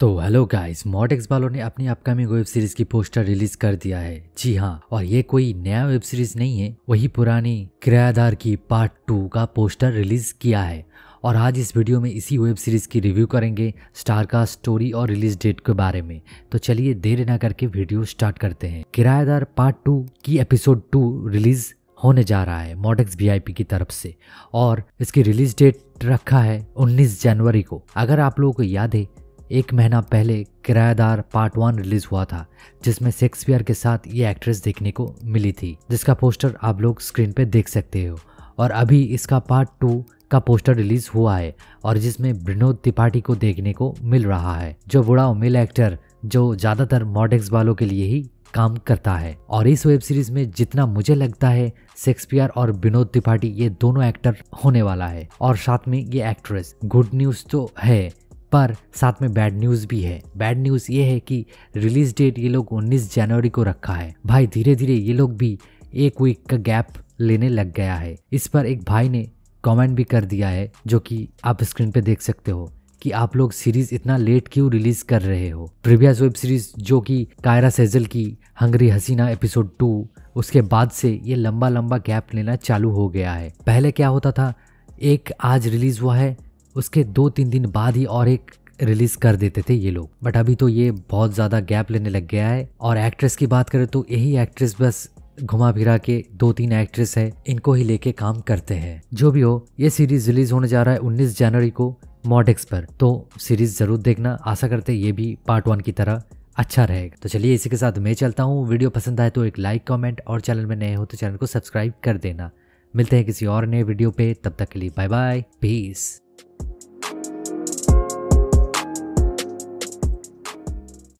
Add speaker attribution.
Speaker 1: तो hello guys Modex वालों ने अपनी अपकमिंग वेब सीरीज की पोस्टर रिलीज कर दिया है जी हाँ और ये कोई नया वेब सीरीज नहीं है वही पुरानी किरायादार की पार्ट टू का पोस्टर रिलीज किया है और आज इस वीडियो में इसी वेब सीरीज की रिव्यू करेंगे स्टार का स्टोरी और रिलीज डेट के बारे में तो चलिए देर ना करके वीडियो स्टार्ट करते हैं किरायादार पार्ट टू की एपिसोड टू रिलीज होने जा रहा है मॉडेक्स वी की तरफ से और इसकी रिलीज डेट रखा है 19 जनवरी को अगर आप लोगों को याद है एक महीना पहले किरायादार पार्ट वन रिलीज हुआ था जिसमें शेक्सपियर के साथ ये एक्ट्रेस देखने को मिली थी जिसका पोस्टर आप लोग स्क्रीन पे देख सकते हो और अभी इसका पार्ट टू का पोस्टर रिलीज हुआ है और जिसमें विनोद त्रिपाठी को देखने को मिल रहा है जो बुढ़ा मेल एक्टर जो ज्यादातर मॉडेक्स वालों के लिए ही काम करता है और इस वेब सीरीज में जितना मुझे लगता है शेक्सपियर और विनोद त्रिपाठी ये दोनों एक्टर होने वाला है और साथ में ये एक्ट्रेस गुड न्यूज तो है पर साथ में बैड न्यूज़ भी है बैड न्यूज़ ये है कि रिलीज डेट ये लोग 19 जनवरी को रखा है भाई धीरे धीरे ये लोग भी एक वीक का गैप लेने लग गया है इस पर एक भाई ने कमेंट भी कर दिया है जो कि आप स्क्रीन पे देख सकते हो कि आप लोग सीरीज इतना लेट क्यों रिलीज कर रहे हो प्रीवियस वेब सीरीज जो कि कायरा सेजल की हंगरी हसीना एपिसोड टू उसके बाद से ये लंबा लंबा गैप लेना चालू हो गया है पहले क्या होता था एक आज रिलीज हुआ है उसके दो तीन दिन बाद ही और एक रिलीज कर देते थे ये लोग बट अभी तो ये बहुत ज़्यादा गैप लेने लग गया है और एक्ट्रेस की बात करें तो यही एक्ट्रेस बस घुमा फिरा के दो तीन एक्ट्रेस है इनको ही लेके काम करते हैं जो भी हो ये सीरीज रिलीज होने जा रहा है 19 जनवरी को मॉडेक्स पर तो सीरीज जरूर देखना आशा करते ये भी पार्ट वन की तरह अच्छा रहेगा तो चलिए इसी के साथ मैं चलता हूँ वीडियो पसंद आए तो एक लाइक कमेंट और चैनल में नए हो तो चैनल को सब्सक्राइब कर देना मिलते हैं किसी और नए वीडियो पे तब तक के लिए बाय बाय पीस